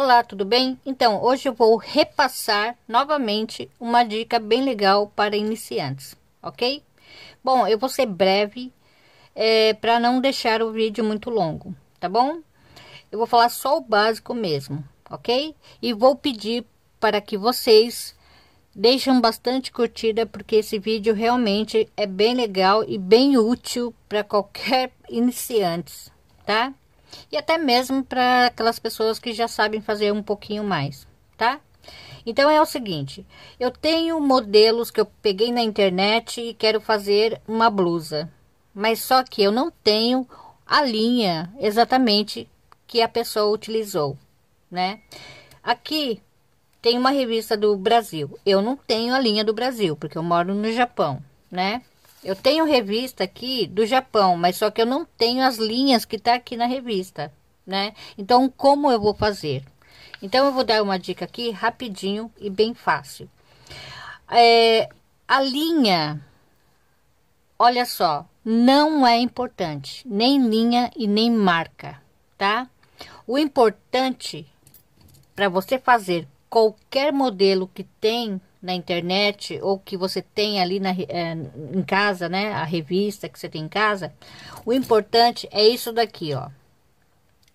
Olá, tudo bem? Então, hoje eu vou repassar novamente uma dica bem legal para iniciantes, ok? Bom, eu vou ser breve é, para não deixar o vídeo muito longo, tá bom? Eu vou falar só o básico mesmo, ok? E vou pedir para que vocês deixem bastante curtida, porque esse vídeo realmente é bem legal e bem útil para qualquer iniciante, tá? e até mesmo para aquelas pessoas que já sabem fazer um pouquinho mais, tá? Então é o seguinte, eu tenho modelos que eu peguei na internet e quero fazer uma blusa, mas só que eu não tenho a linha exatamente que a pessoa utilizou, né? Aqui tem uma revista do Brasil. Eu não tenho a linha do Brasil, porque eu moro no Japão, né? Eu tenho revista aqui do Japão, mas só que eu não tenho as linhas que tá aqui na revista, né? Então, como eu vou fazer? Então, eu vou dar uma dica aqui rapidinho e bem fácil. É, a linha, olha só, não é importante, nem linha e nem marca, tá? O importante para você fazer qualquer modelo que tem na internet ou que você tem ali na, é, em casa, né? A revista que você tem em casa. O importante é isso daqui, ó.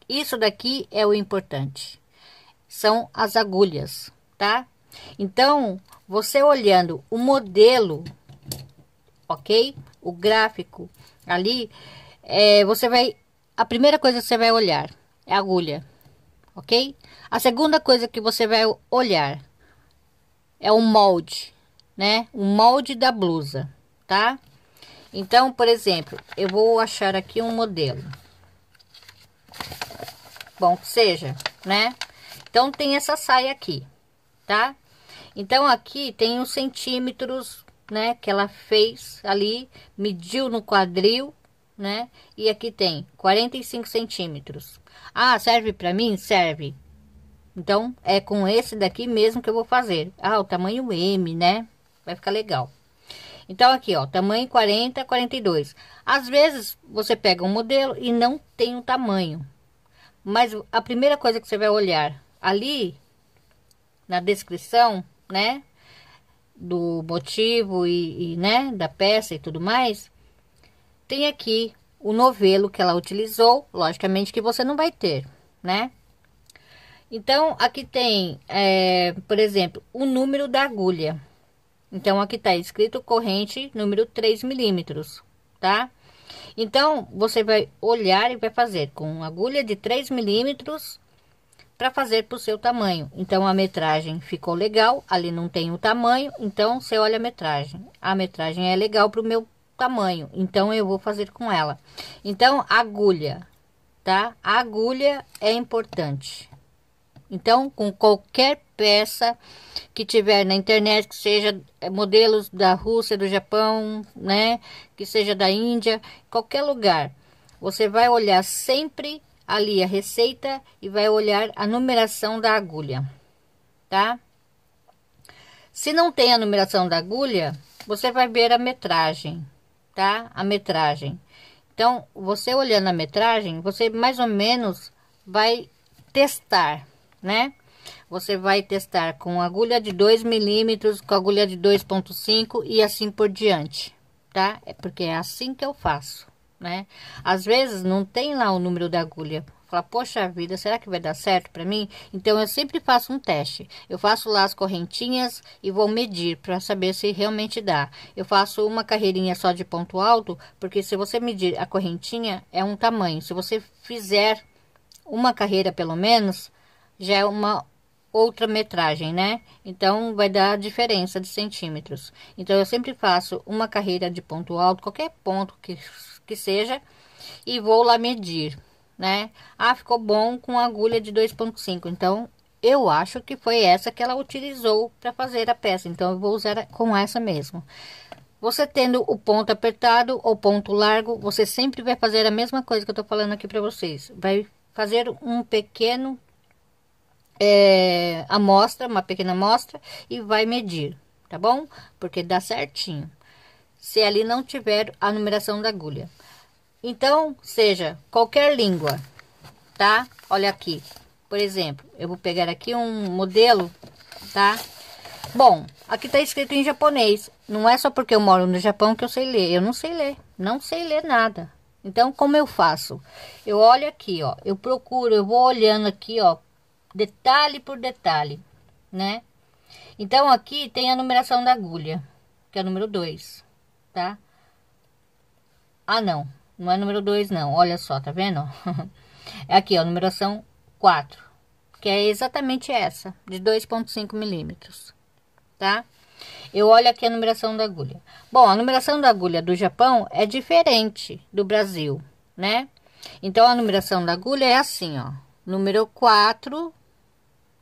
Isso daqui é o importante. São as agulhas, tá? Então, você olhando o modelo, ok? O gráfico ali, é, você vai. A primeira coisa que você vai olhar é a agulha ok? A segunda coisa que você vai olhar é o molde, né? O molde da blusa, tá? Então, por exemplo, eu vou achar aqui um modelo. Bom que seja, né? Então, tem essa saia aqui, tá? Então, aqui tem os centímetros, né? Que ela fez ali, mediu no quadril né? E aqui tem 45 centímetros. Ah, serve para mim? Serve. Então, é com esse daqui mesmo que eu vou fazer. Ah, o tamanho M, né? Vai ficar legal. Então, aqui, ó, tamanho 40, 42. Às vezes, você pega um modelo e não tem o um tamanho. Mas a primeira coisa que você vai olhar ali, na descrição, né? Do motivo e, e né? Da peça e tudo mais, tem aqui o novelo que ela utilizou, logicamente que você não vai ter, né? Então, aqui tem, é, por exemplo, o número da agulha. Então, aqui tá escrito corrente número 3 milímetros, tá? Então, você vai olhar e vai fazer com agulha de 3 milímetros para fazer para o seu tamanho. Então, a metragem ficou legal, ali não tem o tamanho, então você olha a metragem. A metragem é legal para o meu tamanho, então eu vou fazer com ela. Então, agulha, tá? A agulha é importante. Então, com qualquer peça que tiver na internet, que seja eh, modelos da Rússia, do Japão, né? Que seja da Índia, qualquer lugar. Você vai olhar sempre ali a receita e vai olhar a numeração da agulha, tá? Se não tem a numeração da agulha, você vai ver a metragem tá? A metragem. Então, você olhando a metragem, você mais ou menos vai testar, né? Você vai testar com agulha de 2 milímetros, com agulha de 2.5 e assim por diante, tá? É porque é assim que eu faço, né? Às vezes não tem lá o número da agulha, falar, poxa vida, será que vai dar certo para mim? Então eu sempre faço um teste. Eu faço lá as correntinhas e vou medir para saber se realmente dá. Eu faço uma carreirinha só de ponto alto, porque se você medir a correntinha é um tamanho. Se você fizer uma carreira pelo menos, já é uma outra metragem, né? Então vai dar diferença de centímetros. Então eu sempre faço uma carreira de ponto alto, qualquer ponto que, que seja, e vou lá medir né? Ah, ficou bom com agulha de 2.5. Então, eu acho que foi essa que ela utilizou para fazer a peça. Então, eu vou usar com essa mesmo. Você tendo o ponto apertado ou ponto largo, você sempre vai fazer a mesma coisa que eu tô falando aqui para vocês. Vai fazer um pequeno é, amostra, uma pequena amostra e vai medir, tá bom? Porque dá certinho. Se ali não tiver a numeração da agulha. Então, seja qualquer língua, tá? Olha aqui. Por exemplo, eu vou pegar aqui um modelo, tá? Bom, aqui tá escrito em japonês. Não é só porque eu moro no Japão que eu sei ler. Eu não sei ler, não sei ler nada. Então, como eu faço? Eu olho aqui, ó. Eu procuro, eu vou olhando aqui, ó, detalhe por detalhe, né? Então, aqui tem a numeração da agulha, que é o número 2, tá? Ah, não. Não é número 2, não. Olha só, tá vendo? é aqui, ó, numeração 4, que é exatamente essa, de 2,5 milímetros, tá? Eu olho aqui a numeração da agulha. Bom, a numeração da agulha do Japão é diferente do Brasil, né? Então, a numeração da agulha é assim, ó, número 4,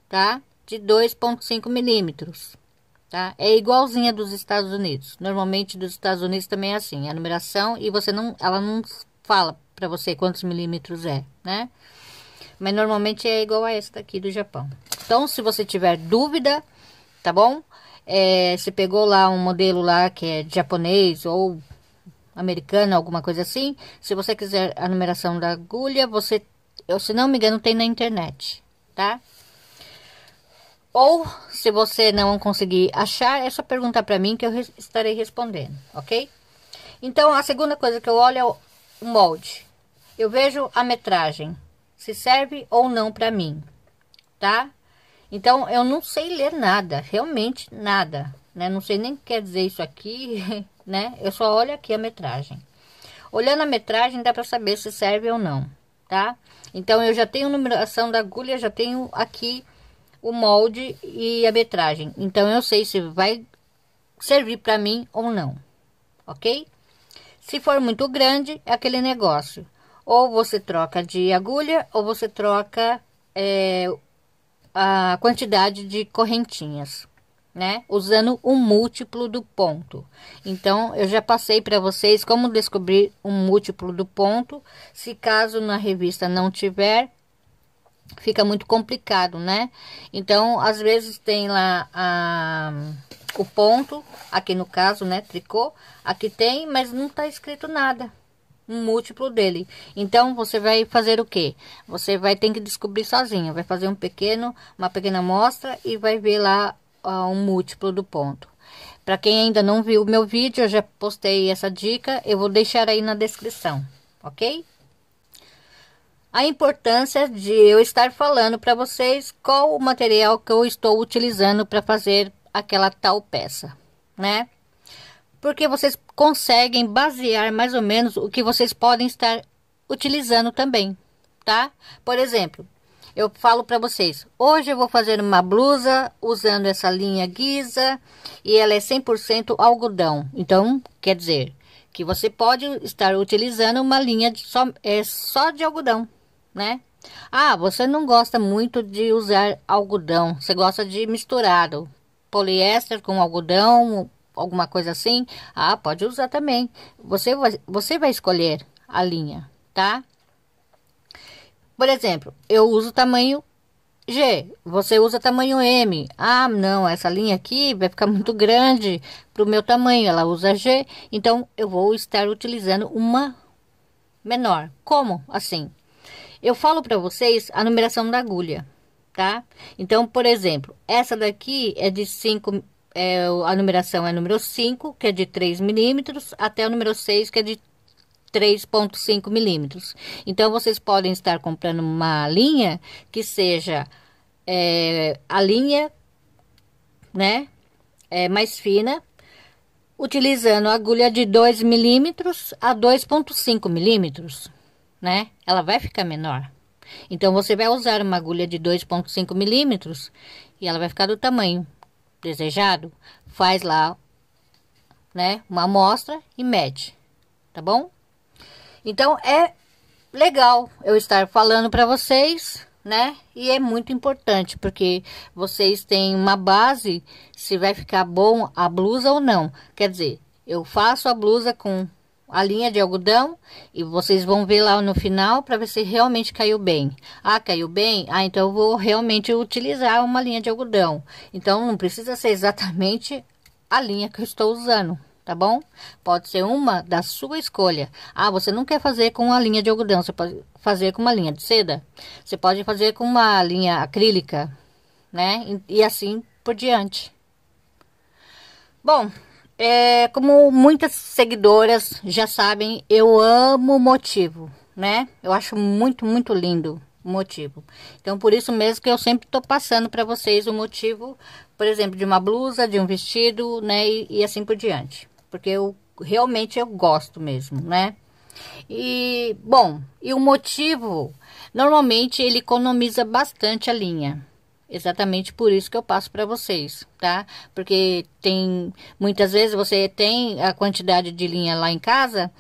tá? De 2,5 milímetros. Tá? É igualzinha dos Estados Unidos. Normalmente dos Estados Unidos também é assim, a numeração e você não, ela não fala para você quantos milímetros é, né? Mas normalmente é igual a essa daqui do Japão. Então, se você tiver dúvida, tá bom? É, se pegou lá um modelo lá que é japonês ou americano, alguma coisa assim, se você quiser a numeração da agulha, você, eu se não me engano, tem na internet, tá? Ou, se você não conseguir achar, é só perguntar para mim que eu estarei respondendo, ok? Então, a segunda coisa que eu olho é o molde. Eu vejo a metragem, se serve ou não para mim, tá? Então, eu não sei ler nada, realmente nada, né? Não sei nem o que quer dizer isso aqui, né? Eu só olho aqui a metragem. Olhando a metragem, dá para saber se serve ou não, tá? Então, eu já tenho numeração da agulha, já tenho aqui o molde e a metragem. Então, eu sei se vai servir para mim ou não, ok? Se for muito grande, é aquele negócio. Ou você troca de agulha, ou você troca é, a quantidade de correntinhas, né? Usando um múltiplo do ponto. Então, eu já passei para vocês como descobrir um múltiplo do ponto. Se caso na revista não tiver, fica muito complicado, né? Então, às vezes tem lá a, o ponto, aqui no caso, né, tricô, aqui tem, mas não tá escrito nada, um múltiplo dele. Então, você vai fazer o que? Você vai ter que descobrir sozinho, vai fazer um pequeno, uma pequena amostra e vai ver lá ó, um múltiplo do ponto. Para quem ainda não viu o meu vídeo, eu já postei essa dica, eu vou deixar aí na descrição, ok? a importância de eu estar falando para vocês qual o material que eu estou utilizando para fazer aquela tal peça, né? Porque vocês conseguem basear mais ou menos o que vocês podem estar utilizando também, tá? Por exemplo, eu falo para vocês, hoje eu vou fazer uma blusa usando essa linha guisa e ela é 100% algodão. Então, quer dizer que você pode estar utilizando uma linha de só, é, só de algodão, né? Ah, você não gosta muito de usar algodão, você gosta de misturado. Poliéster com algodão, alguma coisa assim. Ah, pode usar também. Você vai, você vai escolher a linha, tá? Por exemplo, eu uso tamanho G, você usa tamanho M. Ah, não, essa linha aqui vai ficar muito grande para o meu tamanho. Ela usa G, então eu vou estar utilizando uma menor. Como assim? Eu falo para vocês a numeração da agulha, tá? Então, por exemplo, essa daqui é de 5, é, a numeração é número 5, que é de 3 milímetros, até o número 6, que é de 3,5 milímetros. Então, vocês podem estar comprando uma linha que seja é, a linha, né, é, mais fina, utilizando agulha de 2 milímetros a 2,5 milímetros né? Ela vai ficar menor. Então você vai usar uma agulha de 2.5 milímetros e ela vai ficar do tamanho desejado. Faz lá, né? Uma amostra e mede, tá bom? Então é legal eu estar falando para vocês, né? E é muito importante porque vocês têm uma base se vai ficar bom a blusa ou não. Quer dizer, eu faço a blusa com a linha de algodão e vocês vão ver lá no final para ver se realmente caiu bem. Ah, caiu bem? Ah, então eu vou realmente utilizar uma linha de algodão. Então não precisa ser exatamente a linha que eu estou usando, tá bom? Pode ser uma da sua escolha. Ah, você não quer fazer com a linha de algodão, você pode fazer com uma linha de seda, você pode fazer com uma linha acrílica, né? E, e assim por diante. Bom, é, como muitas seguidoras já sabem, eu amo motivo, né? Eu acho muito, muito lindo o motivo. Então, por isso mesmo que eu sempre tô passando para vocês o motivo, por exemplo, de uma blusa, de um vestido, né? E, e assim por diante. Porque eu realmente eu gosto mesmo, né? E, bom, e o motivo, normalmente ele economiza bastante a linha, Exatamente por isso que eu passo para vocês, tá? Porque tem muitas vezes você tem a quantidade de linha lá em casa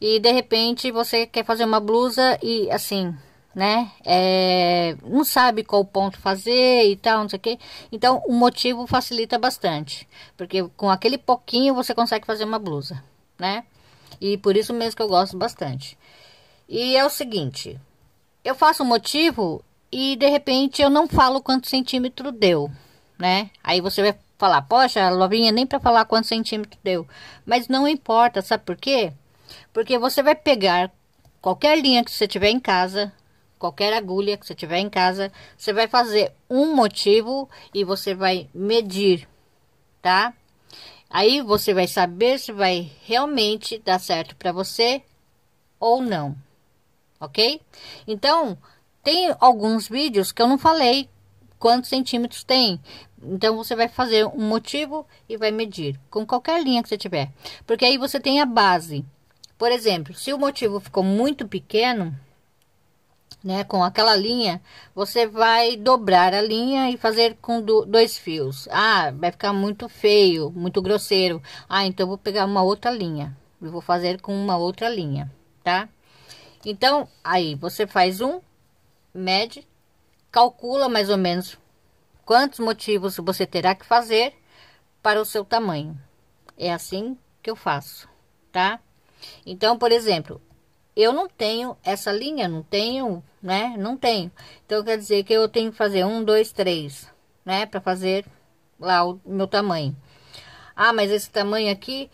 e de repente você quer fazer uma blusa e assim, né? É, não sabe qual ponto fazer e tal, não sei o que. Então o motivo facilita bastante, porque com aquele pouquinho você consegue fazer uma blusa, né? E por isso mesmo que eu gosto bastante. E é o seguinte, eu faço o motivo e de repente eu não falo quanto centímetro deu, né? Aí você vai falar, poxa, Lovinha, nem para falar quanto centímetro deu. Mas não importa, sabe por quê? Porque você vai pegar qualquer linha que você tiver em casa, qualquer agulha que você tiver em casa, você vai fazer um motivo e você vai medir, tá? Aí você vai saber se vai realmente dar certo para você ou não, ok? Então, tem alguns vídeos que eu não falei quantos centímetros tem. Então você vai fazer um motivo e vai medir com qualquer linha que você tiver, porque aí você tem a base. Por exemplo, se o motivo ficou muito pequeno, né, com aquela linha, você vai dobrar a linha e fazer com do, dois fios. Ah, vai ficar muito feio, muito grosseiro. Ah, então vou pegar uma outra linha. Eu vou fazer com uma outra linha, tá? Então, aí você faz um, mede, calcula mais ou menos quantos motivos você terá que fazer para o seu tamanho. É assim que eu faço, tá? Então, por exemplo, eu não tenho essa linha, não tenho, né? Não tenho. Então, quer dizer que eu tenho que fazer um, dois, três, né? Para fazer lá o meu tamanho. Ah, mas esse tamanho aqui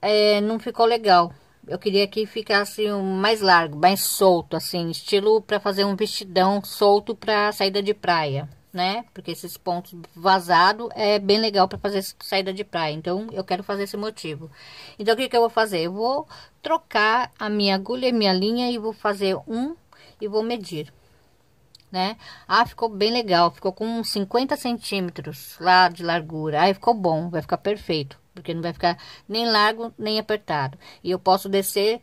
é, não ficou legal eu queria que ficasse mais largo, mais solto, assim, estilo para fazer um vestidão solto para saída de praia, né? Porque esses pontos vazado é bem legal para fazer saída de praia. Então, eu quero fazer esse motivo. Então, o que, que eu vou fazer? Eu vou trocar a minha agulha, e minha linha e vou fazer um e vou medir. Né? Ah, ficou bem legal, ficou com 50 centímetros lá de largura. Aí ficou bom, vai ficar perfeito porque não vai ficar nem largo nem apertado. E eu posso descer,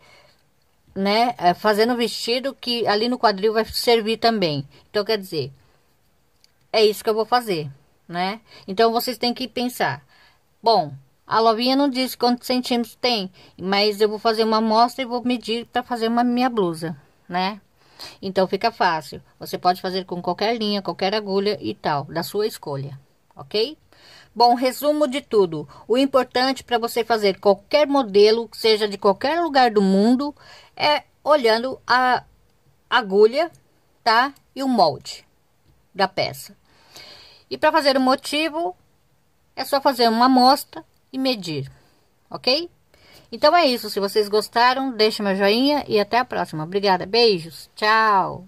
né, eh, fazendo o vestido que ali no quadril vai servir também. Então, quer dizer, é isso que eu vou fazer, né? Então, vocês têm que pensar. Bom, a lovinha não diz quantos centímetros tem, mas eu vou fazer uma amostra e vou medir para fazer uma minha blusa, né? Então fica fácil. Você pode fazer com qualquer linha, qualquer agulha e tal, da sua escolha, ok? Bom, resumo de tudo. O importante para você fazer qualquer modelo, seja de qualquer lugar do mundo, é olhando a agulha, tá? E o molde da peça. E para fazer o motivo, é só fazer uma amostra e medir, ok? Então é isso. Se vocês gostaram, deixa meu joinha e até a próxima. Obrigada, beijos, tchau!